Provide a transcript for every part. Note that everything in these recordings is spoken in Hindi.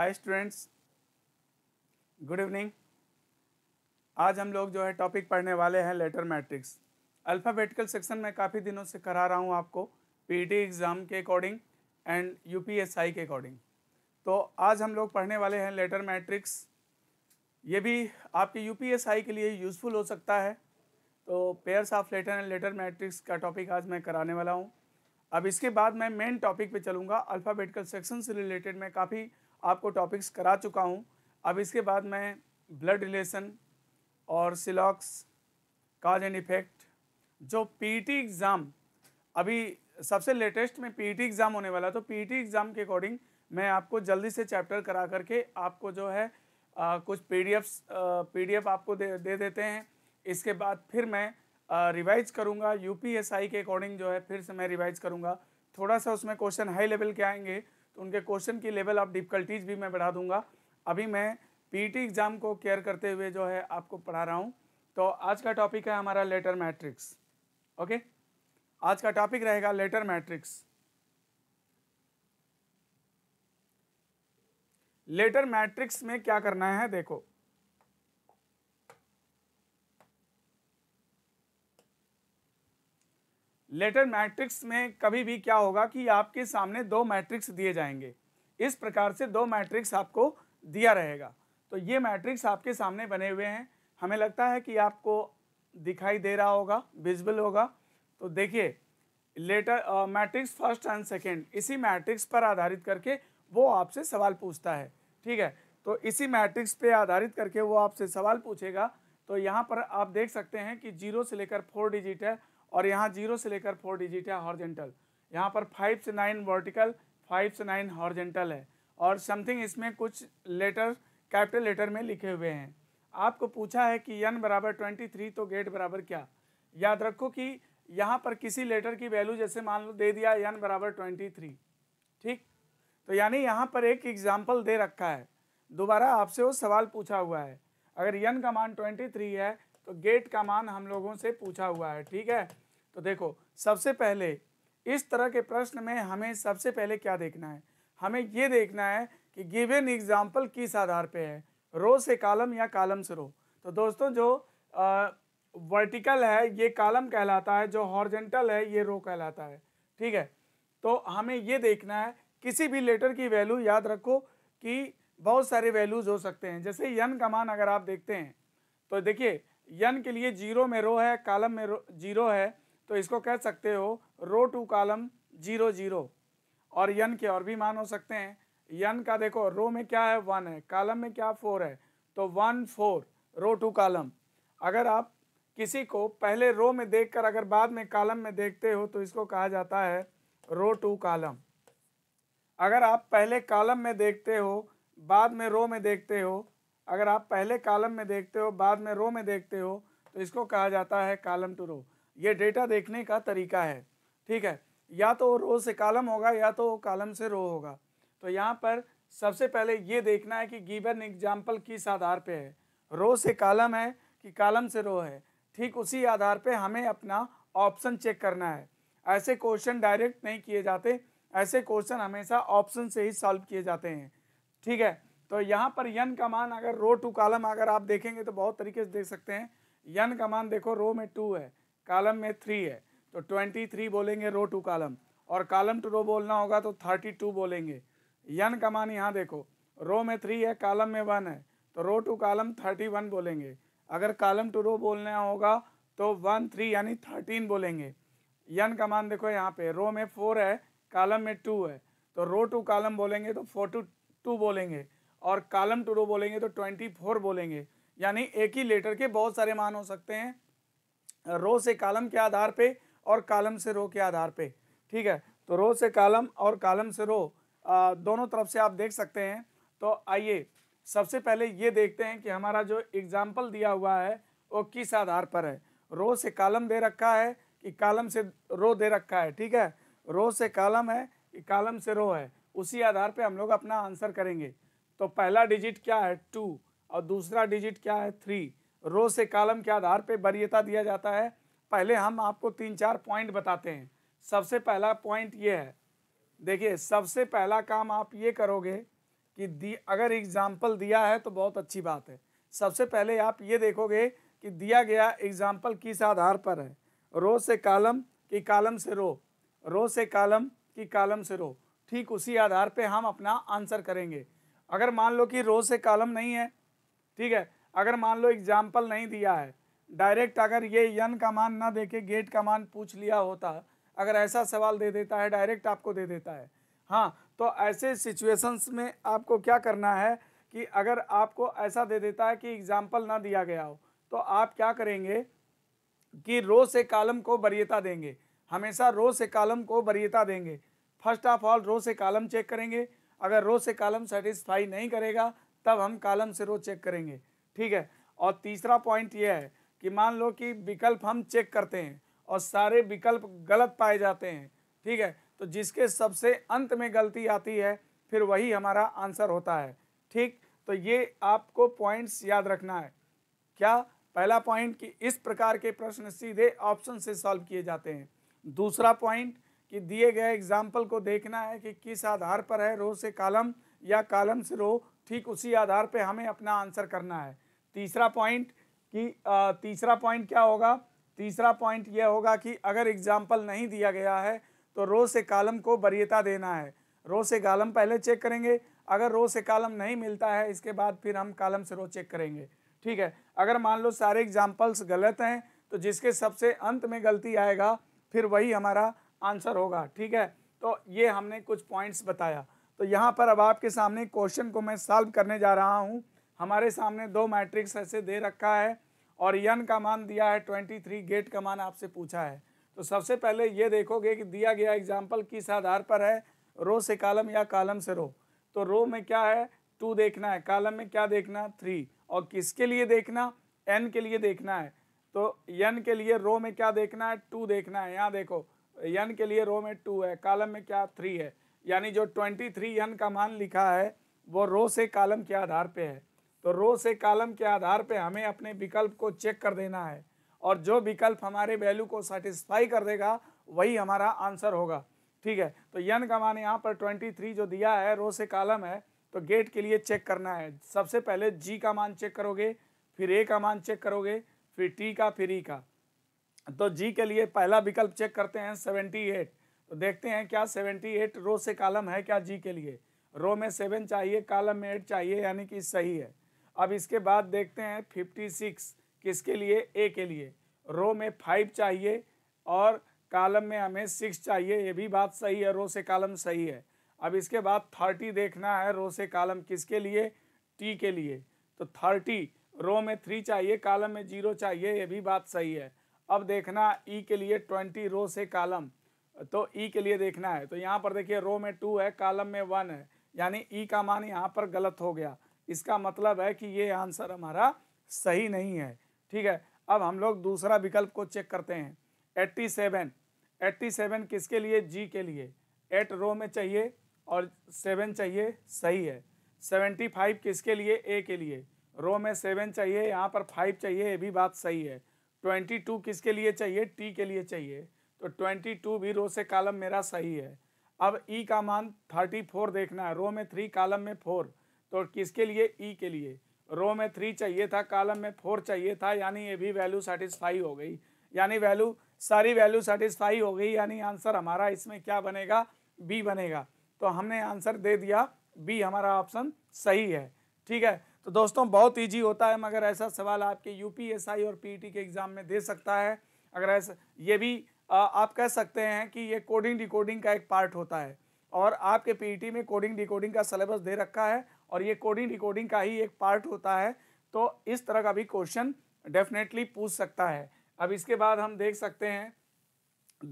हाय स्टूडेंट्स गुड इवनिंग आज हम लोग जो है टॉपिक पढ़ने वाले हैं लेटर मैट्रिक्स अल्फ़ाबेटिकल सेक्शन में काफ़ी दिनों से करा रहा हूँ आपको पीटी एग्ज़ाम e के अकॉर्डिंग एंड यूपीएसआई के अकॉर्डिंग तो आज हम लोग पढ़ने वाले हैं लेटर मैट्रिक्स ये भी आपके यूपीएसआई के लिए यूज़फुल हो सकता है तो pairs of letter and letter matrix का टॉपिक आज मैं कराने वाला हूँ अब इसके बाद मैं मेन टॉपिक पे चलूँगा अल्फ़ाबेटिकल सेक्शन से रिलेटेड मैं काफ़ी आपको टॉपिक्स करा चुका हूँ अब इसके बाद मैं ब्लड रिलेशन और सिलॉक्स काज एंड इफ़ेक्ट जो पीटी एग्ज़ाम अभी सबसे लेटेस्ट में पीटी एग्ज़ाम होने वाला तो पीटी एग्ज़ाम के अकॉर्डिंग मैं आपको जल्दी से चैप्टर करा करके आपको जो है आ, कुछ पीडीएफ्स पीडीएफ आपको दे दे देते हैं इसके बाद फिर मैं रिवाइज करूँगा यूपीएसआई के अकॉर्डिंग जो है फिर से मैं रिवाइज करूँगा थोड़ा सा उसमें क्वेश्चन हाई लेवल के आएंगे उनके क्वेश्चन की लेवल ऑफ डिफ़िकल्टीज भी मैं बढ़ा दूंगा अभी मैं पीटी एग्ज़ाम e को केयर करते हुए जो है आपको पढ़ा रहा हूँ तो आज का टॉपिक है हमारा लेटर मैट्रिक्स ओके आज का टॉपिक रहेगा लेटर मैट्रिक्स लेटर मैट्रिक्स में क्या करना है देखो लेटर मैट्रिक्स में कभी भी क्या होगा कि आपके सामने दो मैट्रिक्स दिए जाएंगे इस प्रकार से दो मैट्रिक्स आपको दिया रहेगा तो ये मैट्रिक्स आपके सामने बने हुए हैं हमें लगता है कि आपको दिखाई दे रहा होगा विजिबल होगा तो देखिए letter matrix first and second इसी मैट्रिक्स पर आधारित करके वो आपसे सवाल पूछता है ठीक है तो इसी मैट्रिक्स पे आधारित करके वो आपसे सवाल पूछेगा तो यहाँ पर आप देख सकते हैं कि जीरो से लेकर फोर डिजिट है और यहाँ जीरो से लेकर फोर डिजिट है हॉर्जेंटल यहाँ पर फाइव से नाइन वर्टिकल फाइव से नाइन हॉर्जेंटल है और समथिंग इसमें कुछ लेटर कैपिटल लेटर में लिखे हुए हैं आपको पूछा है कि यन बराबर ट्वेंटी थ्री तो गेट बराबर क्या याद रखो कि यहाँ पर किसी लेटर की वैल्यू जैसे मान लो दे दिया यन बराबर ट्वेंटी थ्री ठीक तो यानी यहाँ पर एक एग्जाम्पल दे रखा है दोबारा आपसे वो सवाल पूछा हुआ है अगर यन का मान ट्वेंटी थ्री है तो गेट का मान हम लोगों से पूछा हुआ है ठीक है तो देखो सबसे पहले इस तरह के प्रश्न में हमें सबसे पहले क्या देखना है हमें ये देखना है कि गिवेन एग्जाम्पल किस आधार पे है रो से कालम या कालम से रो तो दोस्तों जो वर्टिकल है ये कालम कहलाता है जो हॉर्जेंटल है ये रो कहलाता है ठीक है तो हमें ये देखना है किसी भी लेटर की वैल्यू याद रखो कि बहुत सारे वैल्यूज़ हो सकते हैं जैसे यन का मान अगर आप देखते हैं तो देखिए यन के लिए जीरो में रो है कालम में रो जीरो है तो इसको कह सकते हो row to column zero zero और यन के और भी मान हो सकते हैं यन का देखो रो में क्या है वन है कालम में क्या फोर है तो one four row to column अगर आप किसी को पहले रो में देखकर अगर बाद में कालम में देखते हो तो इसको कहा जाता है रो टू कालम अगर आप पहले कालम में देखते हो बाद में रो में देखते हो अगर आप पहले कालम में देखते हो बाद में रो में देखते हो तो इसको कहा जाता है कालम टू रो ये डेटा देखने का तरीका है ठीक है या तो रो से कालम होगा या तो कालम से रो होगा तो यहाँ पर सबसे पहले ये देखना है कि गिवन एग्जाम्पल किस आधार पे है रो से कालम है कि कालम से रो है ठीक उसी आधार पे हमें अपना ऑप्शन चेक करना है ऐसे क्वेश्चन डायरेक्ट नहीं किए जाते ऐसे क्वेश्चन हमेशा ऑप्शन से ही सॉल्व किए जाते हैं ठीक है तो यहाँ पर यन का मान अगर रो टू कॉलम अगर आप देखेंगे तो बहुत तरीके से देख सकते हैं यन का मान देखो रो में टू है कॉलम में थ्री है तो ट्वेंटी थ्री बोलेंगे रो टू कॉलम और कॉलम टू रो बोलना होगा तो थर्टी टू बोलेंगे यन का मान यहाँ देखो रो में थ्री है कॉलम में वन है तो row to column thirty one बोलेंगे अगर कॉलम टू रो बोलना होगा तो वन थ्री यानी थर्टीन बोलेंगे यन का मान देखो यहाँ पे रो में फोर है कॉलम में टू है तो रो टू कॉलम बोलेंगे तो फोर टू टू बोलेंगे और कॉलम टू रो बोलेंगे तो ट्वेंटी फोर बोलेंगे यानी एक ही लेटर के बहुत सारे मान हो सकते हैं रो से कॉलम के आधार पे और कॉलम से रो के आधार पे ठीक है तो रो से कॉलम और कॉलम से रो आ, दोनों तरफ से आप देख सकते हैं तो आइए सबसे पहले ये देखते हैं कि हमारा जो एग्जाम्पल दिया हुआ है वो किस आधार पर है रो से कॉलम दे रखा है कि कॉलम से रो दे रखा है ठीक है रो से कॉलम है कि कॉलम से रो है उसी आधार पे हम लोग अपना आंसर करेंगे तो पहला डिजिट क्या है टू और दूसरा डिजिट क्या है थ्री रो से कालम के आधार पर वरीयता दिया जाता है पहले हम आपको तीन चार पॉइंट बताते हैं सबसे पहला पॉइंट ये है देखिए सबसे पहला काम आप ये करोगे कि दी अगर एग्ज़ाम्पल दिया है तो बहुत अच्छी बात है सबसे पहले आप ये देखोगे कि दिया गया एग्ज़ाम्पल किस आधार पर है रो से कालम कि कालम से रो रो से कालम कि कालम से रो ठीक उसी आधार पे हम अपना आंसर करेंगे अगर मान लो कि रो से कॉलम नहीं है ठीक है अगर मान लो एग्जाम्पल नहीं दिया है डायरेक्ट अगर ये यन का मान ना दे के गेट का मान पूछ लिया होता अगर ऐसा सवाल दे देता है डायरेक्ट आपको दे देता है हाँ तो ऐसे सिचुएशंस में आपको क्या करना है कि अगर आपको ऐसा दे देता है कि एग्जाम्पल ना दिया गया हो तो आप क्या करेंगे कि रो से कॉलम को वरीयता देंगे हमेशा रो से कॉलम को वरीयता देंगे फर्स्ट ऑफ ऑल रो से कॉलम चेक करेंगे अगर रो से कॉलम सेटिस्फाई नहीं करेगा तब हम कॉलम से रो चेक करेंगे ठीक है और तीसरा पॉइंट यह है कि मान लो कि विकल्प हम चेक करते हैं और सारे विकल्प गलत पाए जाते हैं ठीक है तो जिसके सबसे अंत में गलती आती है फिर वही हमारा आंसर होता है ठीक तो ये आपको पॉइंट्स याद रखना है क्या पहला पॉइंट कि इस प्रकार के प्रश्न सीधे ऑप्शन से सॉल्व किए जाते हैं दूसरा पॉइंट कि दिए गए एग्जाम्पल को देखना है कि किस आधार पर है रो से कालम या कालम से रो ठीक उसी आधार पे हमें अपना आंसर करना है तीसरा पॉइंट कि तीसरा पॉइंट क्या होगा तीसरा पॉइंट यह होगा कि अगर एग्जाम्पल नहीं दिया गया है तो रो से कालम को वरीयता देना है रो से कालम पहले चेक करेंगे अगर रो से कालम नहीं मिलता है इसके बाद फिर हम कालम से रो चेक करेंगे ठीक है अगर मान लो सारे एग्जाम्पल्स गलत हैं तो जिसके सबसे अंत में गलती आएगा फिर वही हमारा आंसर होगा ठीक है तो ये हमने कुछ पॉइंट्स बताया तो यहाँ पर अब आपके सामने क्वेश्चन को मैं सॉल्व करने जा रहा हूँ हमारे सामने दो मैट्रिक्स ऐसे दे रखा है और यन का मान दिया है ट्वेंटी थ्री गेट का मान आपसे पूछा है तो सबसे पहले ये देखोगे कि दिया गया एग्जाम्पल किस आधार पर है रो से कालम या कालम से रो तो रो में क्या है टू देखना है कालम में क्या देखना थ्री और किसके लिए देखना एन के लिए देखना है तो एन के लिए रो में क्या देखना है टू देखना है यहाँ देखो यन के लिए रो में टू है कालम में क्या थ्री है यानी जो ट्वेंटी थ्री यन का मान लिखा है वो रो से कालम के आधार पे है तो रो से कालम के आधार पे हमें अपने विकल्प को चेक कर देना है और जो विकल्प हमारे वैल्यू को सेटिस्फाई कर देगा वही हमारा आंसर होगा ठीक है तो यन का मान यहाँ पर ट्वेंटी थ्री जो दिया है रो से कालम है तो गेट के लिए चेक करना है सबसे पहले जी का मान चेक करोगे फिर ए का मान चेक करोगे फिर टी का फिर ई e का तो जी के लिए पहला विकल्प चेक करते हैं सेवेंटी एट तो देखते हैं क्या सेवेंटी एट रो से कालम है क्या जी के लिए रो में सेवन चाहिए कालम में एट चाहिए यानी कि सही है अब इसके बाद देखते हैं फिफ्टी सिक्स किसके लिए ए के लिए रो में फाइव चाहिए और कालम में हमें सिक्स चाहिए ये भी बात सही है रो से कालम सही है अब इसके बाद थर्टी देखना है रो से कालम किसके लिए टी के लिए तो थर्टी रो में थ्री चाहिए कालम में जीरो चाहिए ये भी बात सही है अब देखना ई e के लिए ट्वेंटी रो से कालम तो ई e के लिए देखना है तो यहाँ पर देखिए रो में टू है कालम में वन है यानी ई e का मान यहाँ पर गलत हो गया इसका मतलब है कि ये आंसर हमारा सही नहीं है ठीक है अब हम लोग दूसरा विकल्प को चेक करते हैं एट्टी सेवन एट्टी सेवन किसके लिए जी के लिए एट रो में चाहिए और सेवन चाहिए सही है सेवेंटी फाइव किसके लिए ए के लिए रो में सेवन चाहिए यहाँ पर फाइव चाहिए ये भी बात सही है ट्वेंटी टू किसके लिए चाहिए टी के लिए चाहिए तो ट्वेंटी टू भी रो से कालम मेरा सही है अब ई e का मान थर्टी फोर देखना है रो में थ्री कालम में फोर तो किसके लिए ई e के लिए रो में थ्री चाहिए था कालम में फोर चाहिए था यानी ये भी वैल्यू सेटिस्फाई हो गई यानी वैल्यू सारी वैल्यू सेटिस्फाई हो गई यानी आंसर हमारा इसमें क्या बनेगा बी बनेगा तो हमने आंसर दे दिया बी हमारा ऑप्शन सही है ठीक है तो दोस्तों बहुत ईजी होता है मगर ऐसा सवाल आपके यूपीएसआई और पी e के एग्ज़ाम में दे सकता है अगर ऐसा ये भी आप कह सकते हैं कि ये कोडिंग डिकोडिंग का एक पार्ट होता है और आपके पी e में कोडिंग डिकोडिंग का सिलेबस दे रखा है और ये कोडिंग डिकोडिंग का ही एक पार्ट होता है तो इस तरह का भी क्वेश्चन डेफिनेटली पूछ सकता है अब इसके बाद हम देख सकते हैं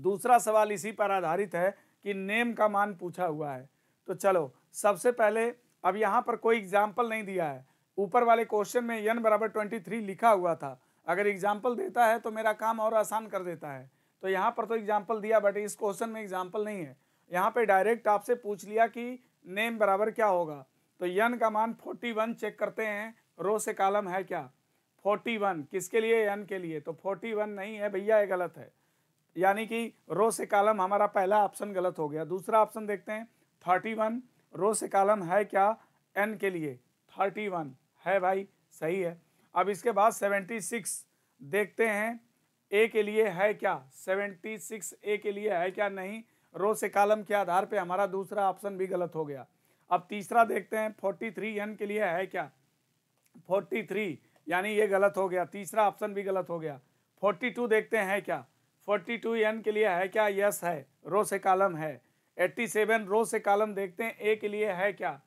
दूसरा सवाल इसी पर आधारित है कि नेम का मान पूछा हुआ है तो चलो सबसे पहले अब यहाँ पर कोई एग्जाम्पल नहीं दिया है ऊपर वाले क्वेश्चन में यन बराबर ट्वेंटी थ्री लिखा हुआ था अगर एग्जाम्पल देता है तो मेरा काम और आसान कर देता है तो यहाँ पर तो एग्जाम्पल दिया बट इस क्वेश्चन में एग्जाम्पल नहीं है यहाँ पे डायरेक्ट आपसे पूछ लिया कि नेम बराबर क्या होगा तो यन का मान फोर्टी वन चेक करते हैं रो से कालम है क्या फोर्टी वन किसके लिए यन के लिए तो फोर्टी वन नहीं है भैया ये गलत है यानी कि रो से कालम हमारा पहला ऑप्शन गलत हो गया दूसरा ऑप्शन देखते हैं थर्टी वन रो से कालम है क्या एन के लिए थर्टी वन है भाई सही है अब इसके बाद सेवेंटी सिक्स देखते हैं ए के लिए है क्या सेवेंटी सिक्स ए के लिए है क्या नहीं रो से कालम के आधार पे हमारा दूसरा ऑप्शन भी गलत हो गया अब तीसरा देखते हैं फोर्टी थ्री एन के लिए है क्या फोर्टी थ्री यानी ये गलत हो गया तीसरा ऑप्शन भी गलत हो गया फोर्टी टू देखते हैं क्या फोर्टी टू एन के लिए है क्या यस है रो से कालम है एट्टी सेवन रो से कालम देखते हैं ए के लिए है क्या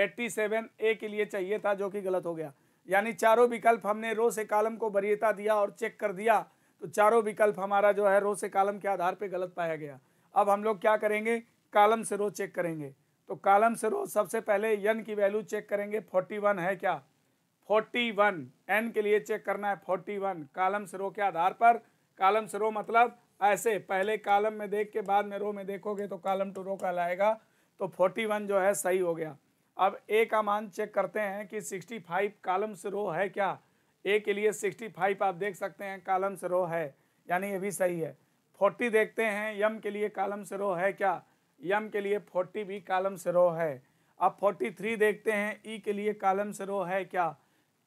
87 ए के लिए चाहिए था जो कि गलत हो गया यानी चारों विकल्प हमने रो से कालम को वरीयता दिया और चेक कर दिया तो चारों विकल्प हमारा जो है रो से कालम के आधार पर गलत पाया गया अब हम लोग क्या करेंगे कालम से रो चेक करेंगे तो कालम से रो सबसे पहले यन की वैल्यू चेक करेंगे 41 है क्या 41 एन के लिए चेक करना है 41 कालम से रो के आधार पर कालम से रो मतलब ऐसे पहले कालम में देख के बाद में रो में देखोगे तो कालम टू रो कहलाएगा तो 41 जो है सही हो गया अब ए का मान चेक करते हैं कि 65 से रो है क्या ए के लिए 65 आप देख सकते हैं से रो है यानी ये भी सही है 40 देखते हैं यम के लिए से रो है क्या यम के लिए 40 भी से रो है अब 43 देखते हैं ई e के लिए से रो है क्या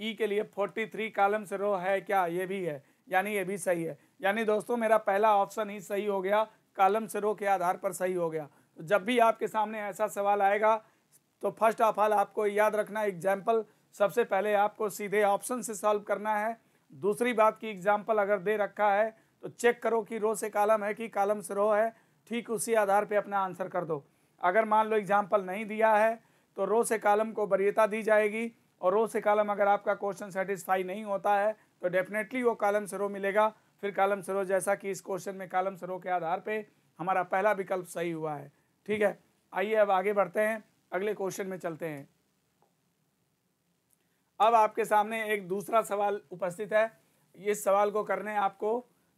ई e के लिए 43 से रो है क्या ये भी है यानी ये भी सही है यानी दोस्तों मेरा पहला ऑप्शन ही सही हो गया से रो के आधार पर सही हो गया तो जब भी आपके सामने ऐसा सवाल आएगा तो फर्स्ट ऑफ ऑल आपको याद रखना एग्जाम्पल सबसे पहले आपको सीधे ऑप्शन से सॉल्व करना है दूसरी बात की एग्जाम्पल अगर दे रखा है तो चेक करो कि रो से कालम है कि कालम से रो है ठीक उसी आधार पे अपना आंसर कर दो अगर मान लो एग्जाम्पल नहीं दिया है तो रो से कालम को वरीयता दी जाएगी और रो से कालम अगर आपका क्वेश्चन सेटिस्फाई नहीं होता है तो डेफिनेटली वो कालम से रो मिलेगा फिर कालम से रो जैसा कि इस क्वेश्चन में कालम से रो के आधार पर हमारा पहला विकल्प सही हुआ है ठीक है आइए अब आगे बढ़ते हैं अगले क्वेश्चन में चलते हैं अब आपके सामने एक दूसरा सवाल उपस्थित है इस सवाल को करने आपको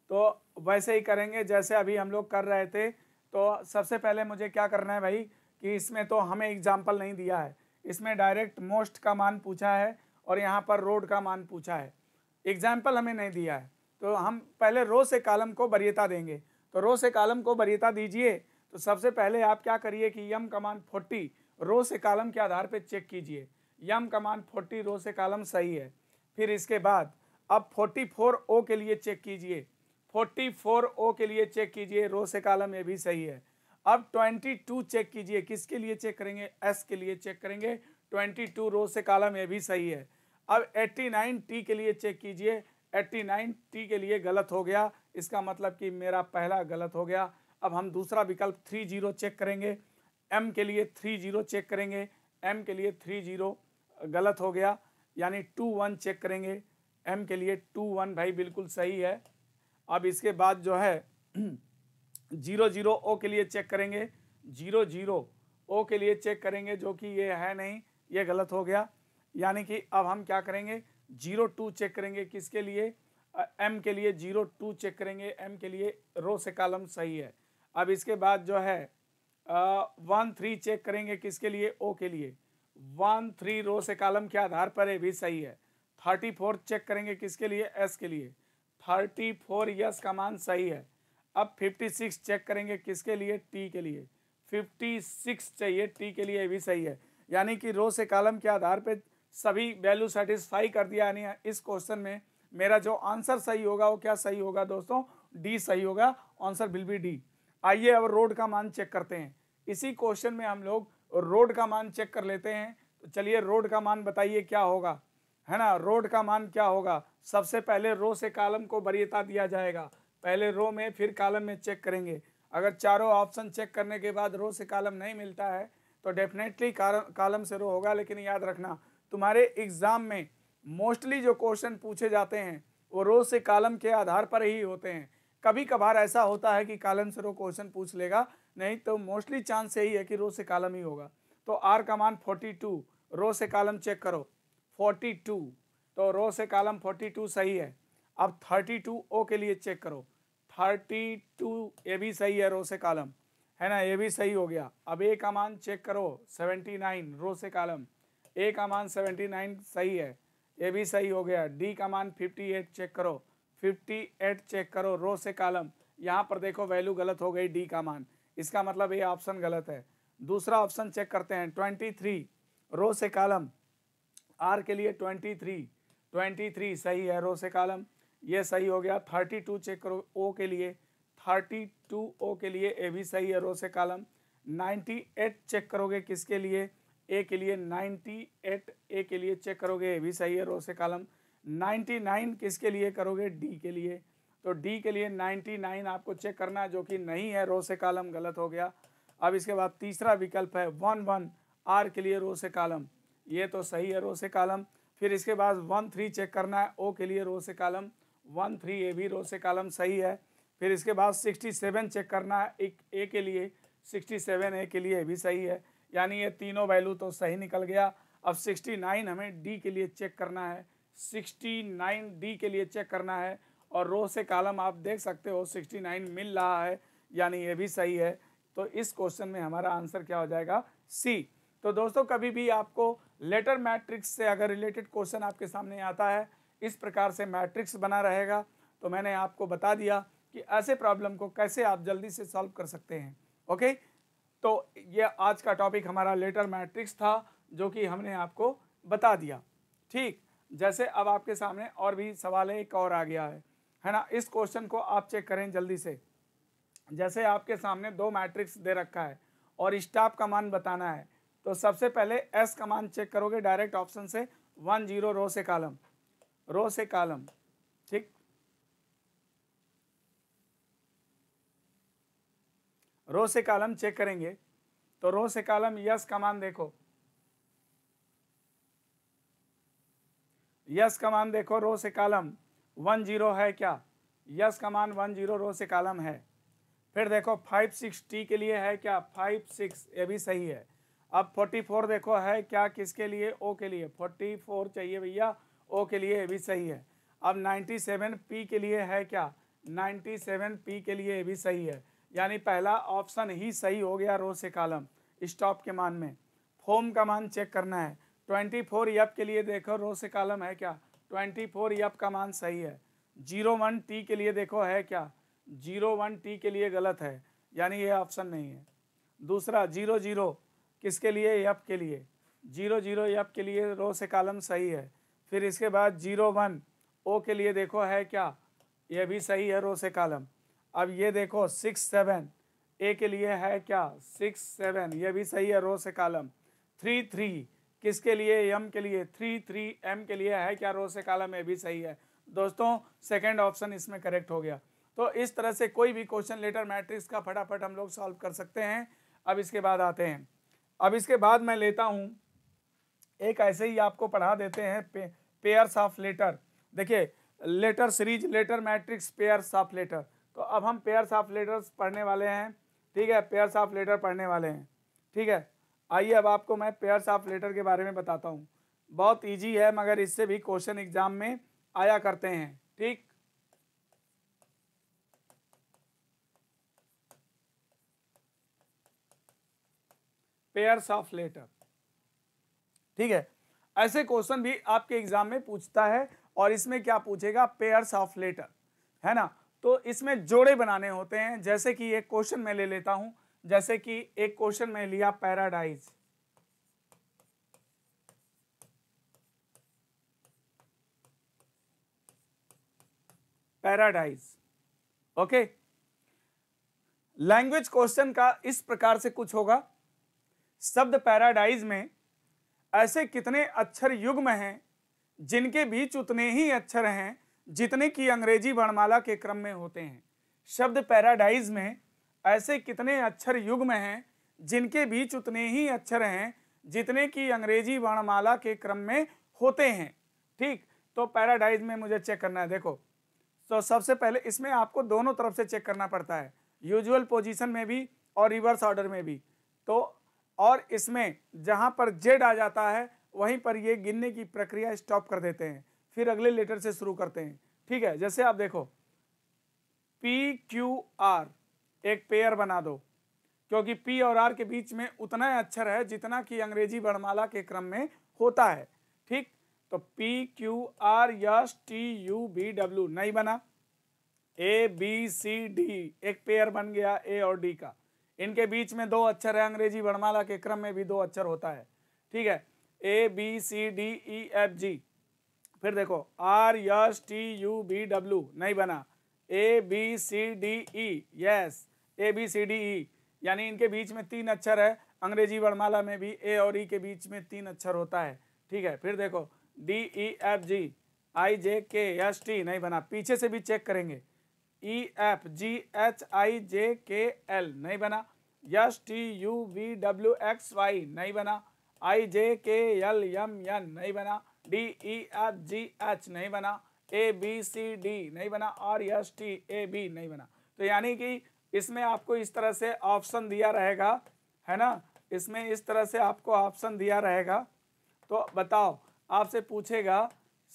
तो वैसे ही करेंगे जैसे अभी हम लोग कर रहे थे तो सबसे पहले मुझे क्या करना है भाई कि इसमें तो हमें एग्जाम्पल नहीं दिया है इसमें डायरेक्ट मोस्ट का मान पूछा है और यहाँ पर रोड का मान पूछा है एग्जाम्पल हमें नहीं दिया है तो हम पहले रो से कालम को वरीयता देंगे तो रो से कालम को वरीयता दीजिए तो सबसे पहले आप क्या करिए कि यम का मान फोर्टी रो से कॉलम के आधार पर चेक कीजिए यम मान फोर्टी रो से कॉलम सही है फिर इसके बाद अब फोर्टी फोर ओ के लिए चेक कीजिए फोर्टी फोर ओ के लिए चेक कीजिए रो से कॉलम ये भी सही है अब ट्वेंटी टू चेक कीजिए किसके लिए चेक करेंगे एस के लिए चेक करेंगे ट्वेंटी टू रो से कॉलम ये भी सही है अब एट्टी नाइन टी के लिए चेक कीजिए एट्टी नाइन टी के लिए गलत हो गया इसका मतलब कि मेरा पहला गलत हो गया अब हम दूसरा विकल्प थ्री जीरो चेक करेंगे एम के लिए थ्री जीरो चेक करेंगे एम के लिए थ्री जीरो गलत हो गया यानी टू वन चेक करेंगे एम के लिए टू वन भाई बिल्कुल सही है अब इसके बाद जो है जीरो जीरो ओ के लिए चेक करेंगे जीरो जीरो ओ के लिए चेक करेंगे जो कि ये है नहीं ये गलत हो गया यानी कि अब हम क्या करेंगे जीरो टू चेक करेंगे किसके लिए एम के लिए जीरो टू चेक करेंगे एम के लिए रो से कॉलम सही है अब इसके बाद जो है वन थ्री चेक करेंगे किसके लिए ओ के लिए वन थ्री रो से कॉलम के आधार पर ये भी सही है थर्टी फोर चेक करेंगे किसके लिए एस के लिए थर्टी फोर यस का मान सही है अब फिफ्टी सिक्स चेक करेंगे किसके लिए टी के लिए फिफ्टी सिक्स चाहिए टी के लिए भी सही है यानी कि रो से कॉलम के आधार पर सभी वैल्यू सेटिस्फाई कर दिया यानी इस क्वेश्चन में मेरा जो आंसर सही होगा वो क्या सही होगा दोस्तों डी सही होगा आंसर बिल बी डी आइए अब रोड का मान चेक करते हैं इसी क्वेश्चन में हम लोग रोड का मान चेक कर लेते हैं तो चलिए रोड का मान बताइए क्या होगा है ना रोड का मान क्या होगा सबसे पहले रो से कालम को वरीयता दिया जाएगा पहले रो में फिर कालम में चेक करेंगे अगर चारों ऑप्शन चेक करने के बाद रो से कालम नहीं मिलता है तो डेफिनेटली कालम से रो होगा लेकिन याद रखना तुम्हारे एग्ज़ाम में मोस्टली जो क्वेश्चन पूछे जाते हैं वो रो से कालम के आधार पर ही होते हैं कभी कभार ऐसा होता है कि कालम से रो क्वेश्चन पूछ लेगा नहीं तो मोस्टली चांस यही है कि रो से कालम ही होगा तो आर का मान फोर्टी टू रो से कालम चेक करो फोर्टी टू तो रो से कालम फोर्टी टू सही है अब थर्टी टू ओ के लिए चेक करो थर्टी टू ये भी सही है रो से कालम है ना ये भी सही हो गया अब ए का मान चेक करो सेवेंटी नाइन रो से कालम ए का मान सेवेंटी नाइन सही है ये भी सही हो गया डी का मान फिफ्टी एट चेक करो फिफ्टी एट चेक करो रो से कालम यहाँ पर देखो वैल्यू गलत हो गई डी का मान इसका मतलब ये ऑप्शन गलत है दूसरा ऑप्शन चेक करते हैं ट्वेंटी थ्री रो से कालम आर के लिए ट्वेंटी थ्री ट्वेंटी थ्री सही है रो से कालम ये सही हो गया थर्टी टू चेक करो ओ के लिए थर्टी टू ओ के लिए ए भी सही है रो से कालम नाइन्टी एट चेक करोगे किसके लिए ए के लिए नाइन्टी एट ए के लिए चेक करोगे ए भी सही है रो से कालम नाइन्टी नाइन किसके लिए करोगे डी के लिए तो डी के लिए 99 आपको चेक करना है जो कि नहीं है रो से कालम गलत हो गया अब इसके बाद तीसरा विकल्प है वन वन आर के लिए रो से कालम ये तो सही है रो से कालम फिर इसके बाद वन थ्री चेक करना है ओ के लिए रो से कालम वन थ्री ए भी रो से कालम सही है फिर इसके बाद सिक्सटी सेवन चेक करना है एक ए के लिए सिक्सटी सेवन ए के लिए भी सही है यानी ये तीनों वैल्यू तो सही निकल गया अब सिक्सटी नाइन हमें डी के लिए चेक करना है सिक्सटी नाइन डी के लिए चेक करना है और रो से कालम आप देख सकते हो 69 मिल रहा है यानी ये भी सही है तो इस क्वेश्चन में हमारा आंसर क्या हो जाएगा सी तो दोस्तों कभी भी आपको लेटर मैट्रिक्स से अगर रिलेटेड क्वेश्चन आपके सामने आता है इस प्रकार से मैट्रिक्स बना रहेगा तो मैंने आपको बता दिया कि ऐसे प्रॉब्लम को कैसे आप जल्दी से सॉल्व कर सकते हैं ओके तो ये आज का टॉपिक हमारा लेटर मैट्रिक्स था जो कि हमने आपको बता दिया ठीक जैसे अब आपके सामने और भी सवाल एक और आ गया है है ना इस क्वेश्चन को आप चेक करें जल्दी से जैसे आपके सामने दो मैट्रिक्स दे रखा है और स्टाफ का मान बताना है तो सबसे पहले एस का मान चेक करोगे डायरेक्ट ऑप्शन से वन जीरो रो से कालम रो से कालम ठीक रो से कालम चेक करेंगे तो रो से कालम यस का मान देखो यस का मान देखो रो से कालम वन जीरो है क्या यस का मान वन जीरो रो से कालम है फिर देखो फाइव सिक्स टी के लिए है क्या फाइव सिक्स ये भी सही है अब फोर्टी फोर देखो है क्या किसके लिए ओ के लिए फोर्टी फोर चाहिए भैया ओ के लिए ये भी सही है अब नाइन्टी सेवन पी के लिए है क्या नाइन्टी सेवन पी के लिए ये भी सही है यानी पहला ऑप्शन ही सही हो गया रो से कालम स्टॉप के मान में फोम का मान चेक करना है ट्वेंटी फोर यप के लिए देखो रो से कालम है क्या ट्वेंटी फोर ये का मान सही है जीरो वन टी के लिए देखो है क्या जीरो वन टी के लिए गलत है यानी ये ऑप्शन नहीं है दूसरा जीरो जीरो किसके लिए एफ के लिए जीरो जीरो एफ के लिए रो से कालम सही है फिर इसके बाद जीरो वन ओ के लिए देखो है क्या ये भी सही है रो से कालम अब ये देखो सिक्स सेवन ए के लिए है क्या सिक्स सेवन ये भी सही है रो से कालम थ्री थ्री किसके लिए यम के लिए थ्री थ्री एम के लिए है क्या रो से कालम में भी सही है दोस्तों सेकेंड ऑप्शन इसमें करेक्ट हो गया तो इस तरह से कोई भी क्वेश्चन लेटर मैट्रिक्स का फटाफट हम लोग सॉल्व कर सकते हैं अब इसके बाद आते हैं अब इसके बाद मैं लेता हूँ एक ऐसे ही आपको पढ़ा देते हैं पेयर्स ऑफ लेटर देखिए letter series letter matrix pairs of letter तो अब हम पेयर्स ऑफ लेटर्स पढ़ने वाले हैं ठीक है पेयर्स ऑफ लेटर पढ़ने वाले हैं ठीक है आइए अब आपको मैं पेयर्स ऑफ लेटर के बारे में बताता हूँ बहुत ईजी है मगर इससे भी क्वेश्चन एग्जाम में आया करते हैं ठीक पेयर्स ऑफ लेटर ठीक है ऐसे क्वेश्चन भी आपके एग्जाम में पूछता है और इसमें क्या पूछेगा पेयर्स ऑफ लेटर है ना तो इसमें जोड़े बनाने होते हैं जैसे कि एक क्वेश्चन मैं ले लेता हूं जैसे कि एक क्वेश्चन में लिया paradise paradise okay language question का इस प्रकार से कुछ होगा शब्द पैराडाइज में ऐसे कितने अक्षर युग्म हैं जिनके बीच उतने ही अक्षर हैं जितने की अंग्रेजी वर्णमाला के क्रम में होते हैं शब्द पैराडाइज में ऐसे कितने अक्षर युग में हैं जिनके बीच उतने ही अक्षर हैं जितने की अंग्रेजी वर्णमाला के क्रम में होते हैं ठीक तो पैराडाइज में मुझे चेक करना है देखो तो सबसे पहले इसमें आपको दोनों तरफ से चेक करना पड़ता है यूजुअल पोजीशन में भी और रिवर्स ऑर्डर में भी तो और इसमें जहाँ पर जेड आ जाता है वहीं पर ये गिनने की प्रक्रिया स्टॉप कर देते हैं फिर अगले लेटर से शुरू करते हैं ठीक है जैसे आप देखो पी क्यू आर एक पेयर बना दो क्योंकि पी और आर के बीच में उतना अक्षर अच्छा है जितना कि अंग्रेजी वर्णमाला के क्रम में होता है ठीक तो P Q R S T U V W नहीं बना ए बी सी डी एक पेयर बन गया ए और डी का इनके बीच में दो अक्षर है अंग्रेजी वर्णमाला के क्रम में भी दो अक्षर होता है ठीक है A B C D E F G फिर देखो R S T U V W नहीं बना A B C D E S A B C D E यानी इनके बीच में तीन अक्षर है अंग्रेजी वर्णमाला में भी ए और ई e के बीच में तीन अक्षर होता है ठीक है फिर देखो डी ई एफ जी आई जे के एस टी नहीं बना पीछे से भी चेक करेंगे ई F G H I J K L नहीं बना S T U V W X Y नहीं बना आई J K L M N नहीं बना D E F G H नहीं बना ए बी सी डी नहीं बना और यस टी ए बी नहीं बना तो यानी कि इसमें आपको इस तरह से ऑप्शन दिया रहेगा है ना इसमें इस तरह से आपको ऑप्शन दिया रहेगा तो बताओ आपसे पूछेगा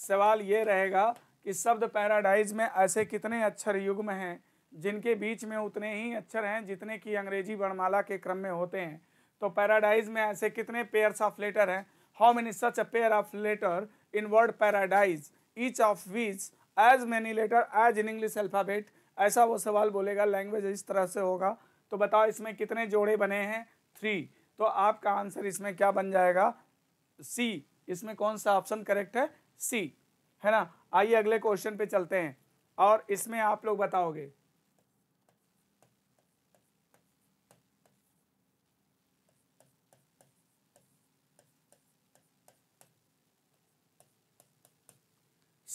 सवाल ये रहेगा कि शब्द पैराडाइज में ऐसे कितने अक्षर युग्म हैं जिनके बीच में उतने ही अक्षर हैं जितने की अंग्रेजी वर्णमाला के क्रम में होते हैं तो पैराडाइज में ऐसे कितने पेयर्स ऑफ लेटर हैं how many such a pair of letter in word paradise each of which as many letter as in English alphabet ऐसा वो सवाल बोलेगा लैंग्वेज इस तरह से होगा तो बताओ इसमें कितने जोड़े बने हैं थ्री तो आपका आंसर इसमें क्या बन जाएगा सी इसमें कौन सा ऑप्शन करेक्ट है सी है ना आइए अगले क्वेश्चन पे चलते हैं और इसमें आप लोग बताओगे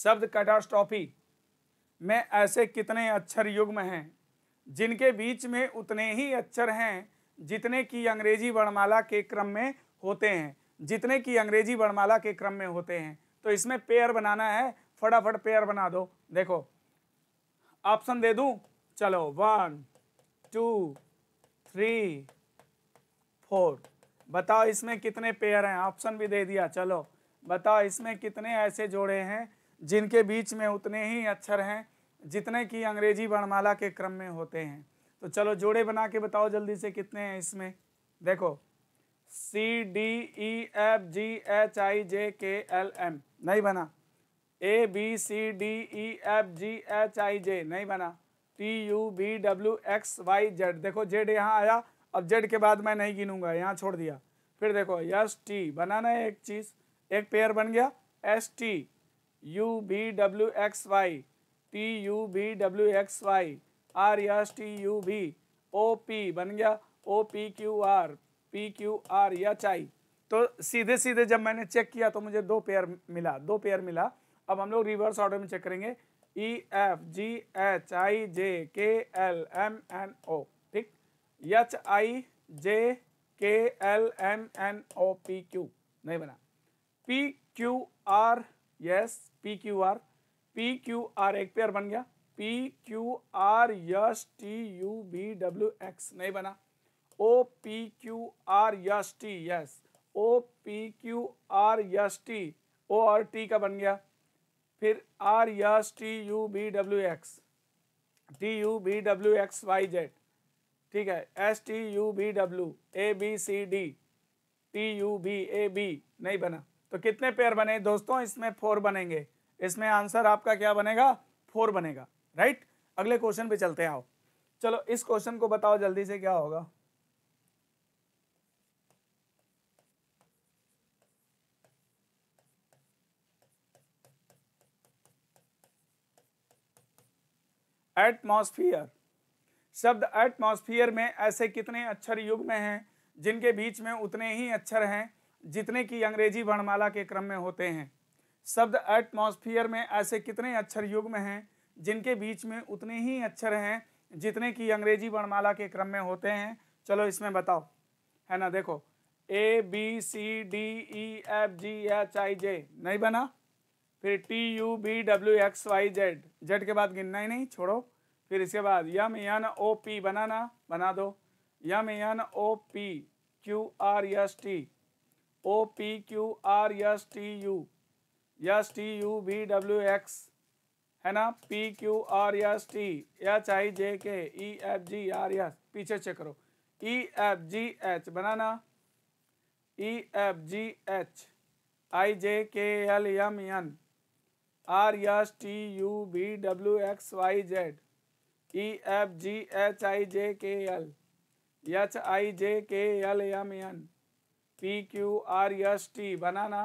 शब्द कैटास्ट्रॉफी में ऐसे कितने अक्षर युग्म हैं जिनके बीच में उतने ही अक्षर हैं जितने की अंग्रेजी वर्णमाला के क्रम में होते हैं जितने की अंग्रेजी वर्णमाला के क्रम में होते हैं तो इसमें पेयर बनाना है फटाफट पेयर बना दो देखो ऑप्शन दे दूं चलो वन टू थ्री फोर बताओ इसमें कितने पेयर हैं ऑप्शन भी दे दिया चलो बताओ इसमें कितने ऐसे जोड़े हैं जिनके बीच में उतने ही अक्षर हैं जितने की अंग्रेजी वर्णमाला के क्रम में होते हैं तो चलो जोड़े बना के बताओ जल्दी से कितने हैं इसमें देखो C D E F G H I J K L M नहीं बना A B C D E F G H I J नहीं बना T U V W X Y Z देखो जेड यहाँ आया अब जेड के बाद मैं नहीं गिनूंगा यहाँ छोड़ दिया फिर देखो यस टी बनाना है एक चीज़ एक पेयर बन गया S T U V W X Y T U V W X Y R S T U V O P बन गया O P Q R P Q R H I तो सीधे सीधे जब मैंने चेक किया तो मुझे दो पेयर मिला दो पेयर मिला अब हम लोग रिवर्स ऑर्डर में चेक करेंगे ई F G H I J K L M N ओ ठीक यच I J K L M N O P Q नहीं बना P Q R S P Q R P Q R एक पेयर बन गया P Q R S T U V W X नहीं बना O P Q R S T S O P Q R S T O R T का बन गया फिर R S T U V W X T U V W X Y Z ठीक है S T U V W A B C D T U V A B नहीं बना तो कितने पेयर बने दोस्तों इसमें फोर बनेंगे इसमें आंसर आपका क्या बनेगा फोर बनेगा राइट अगले क्वेश्चन पे चलते आओ चलो इस क्वेश्चन को बताओ जल्दी से क्या होगा एटमॉस्फियर शब्द एटमॉस्फियर में ऐसे कितने अक्षर युग में हैं जिनके बीच में उतने ही अक्षर हैं जितने की अंग्रेजी वर्णमाला के क्रम में होते हैं शब्द एटमोस्फियर में ऐसे कितने अक्षर युग में हैं जिनके बीच में उतने ही अक्षर हैं जितने की अंग्रेजी वर्णमाला के क्रम में होते हैं चलो इसमें बताओ है ना देखो A B C D E F G H I J नहीं बना फिर T U V W X Y Z Z के बाद गिनना ही नहीं छोड़ो फिर इसके बाद यम एन ओ पी बनाना बना दो M N O P Q R S T O P Q R S T U S T U V W X है ना P Q R S T H I J K E F G R S पीछे चेक करो ई एफ जी एच बनाना E F G H I J K L M N R S T U V W X Y Z E F G H I J K L H I J K L M N P Q R S T बनाना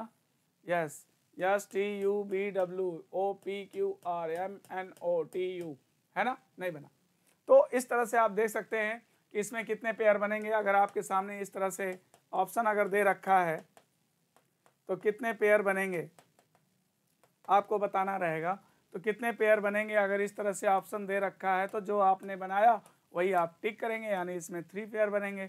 S yes. S T U V W O P Q R M N O T U है ना नहीं बना तो इस तरह से आप देख सकते हैं कि इसमें कितने पेयर बनेंगे अगर आपके सामने इस तरह से ऑप्शन अगर दे रखा है तो कितने पेयर बनेंगे आपको बताना रहेगा तो कितने पेयर बनेंगे अगर इस तरह से ऑप्शन दे रखा है तो जो आपने बनाया वही आप टिक करेंगे यानी इसमें थ्री पेयर बनेंगे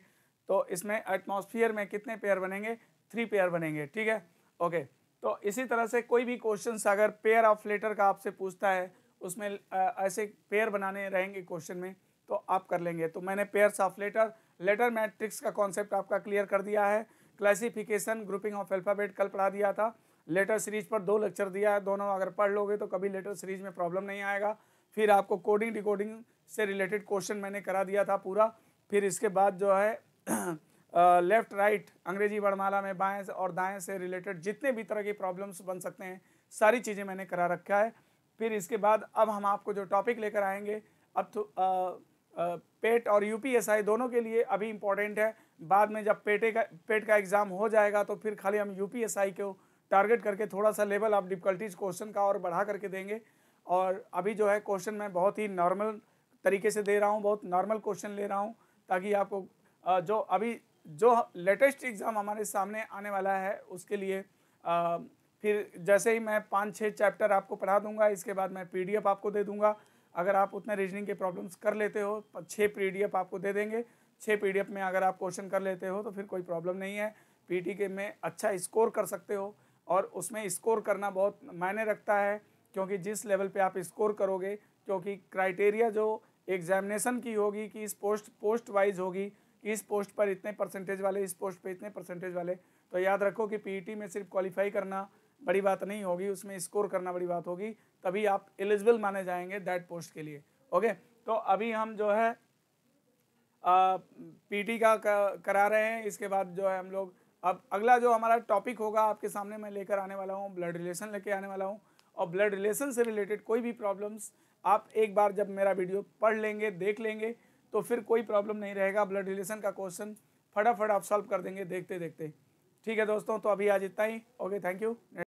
तो इसमें एटमोसफियर में कितने पेयर बनेंगे थ्री पेयर बनेंगे ठीक है ओके तो इसी तरह से कोई भी क्वेश्चन अगर पेयर ऑफ लेटर का आपसे पूछता है उसमें ऐसे पेयर बनाने रहेंगे क्वेश्चन में तो आप कर लेंगे तो मैंने pairs of letter letter matrix का कॉन्सेप्ट आपका क्लियर कर दिया है क्लासिफिकेशन ग्रुपिंग ऑफ अल्फ़ाबेट कल पढ़ा दिया था लेटर सीरीज पर दो लेक्चर दिया है दोनों अगर पढ़ लोगे तो कभी लेटर सीरीज में प्रॉब्लम नहीं आएगा फिर आपको कोडिंग डिकोडिंग से रिलेटेड क्वेश्चन मैंने करा दिया था पूरा फिर इसके बाद जो है लेफ्ट राइट अंग्रेजी वर्णमाला में बाएं और दाएं से रिलेटेड जितने भी तरह की प्रॉब्लम्स बन सकते हैं सारी चीज़ें मैंने करा रखा है फिर इसके बाद अब हम आपको जो टॉपिक लेकर आएंगे अब तो आ, आ, पेट और यूपीएसआई दोनों के लिए अभी इम्पॉर्टेंट है बाद में जब पेटे का पेट का एग्ज़ाम हो जाएगा तो फिर खाली हम यूपीएसआई को टारगेट करके थोड़ा सा लेवल ऑफ डिफ़िकल्टीज क्वेश्चन का और बढ़ा करके देंगे और अभी जो है क्वेश्चन मैं बहुत ही नॉर्मल तरीके से दे रहा हूँ बहुत नॉर्मल क्वेश्चन ले रहा हूँ ताकि आपको जो अभी जो लेटेस्ट एग्ज़ाम हमारे सामने आने वाला है उसके लिए आ, फिर जैसे ही मैं पाँच छः चैप्टर आपको पढ़ा दूंगा इसके बाद मैं पी आपको दे दूंगा अगर आप उतने रीजनिंग के प्रॉब्लम्स कर लेते हो छः पी आपको दे देंगे छः पी में अगर आप क्वेश्चन कर लेते हो तो फिर कोई प्रॉब्लम नहीं है पी के में अच्छा स्कोर कर सकते हो और उसमें स्कोर करना बहुत मायने रखता है क्योंकि जिस लेवल पे आप स्कोर करोगे क्योंकि क्राइटेरिया जो एग्जामिनेशन की होगी कि इस पोस्ट पोस्ट वाइज होगी इस पोस्ट पर इतने परसेंटेज वाले इस पोस्ट पर इतने परसेंटेज वाले तो याद रखो कि पीईटी e में सिर्फ क्वालिफाई करना बड़ी बात नहीं होगी उसमें स्कोर करना बड़ी बात होगी तभी आप एलिजिबल माने जाएंगे दैट पोस्ट के लिए ओके तो अभी हम जो है पीटी e का करा रहे हैं इसके बाद जो है हम लोग अब अगला जो हमारा टॉपिक होगा आपके सामने मैं लेकर आने वाला हूँ ब्लड रिलेशन लेके आने वाला हूँ और ब्लड रिलेशन से रिलेटेड कोई भी प्रॉब्लम्स आप एक बार जब मेरा वीडियो पढ़ लेंगे देख लेंगे तो फिर कोई प्रॉब्लम नहीं रहेगा ब्लड रिलेशन का क्वेश्चन फटाफट आप सॉल्व कर देंगे देखते देखते ठीक है दोस्तों तो अभी आज इतना ही ओके थैंक यू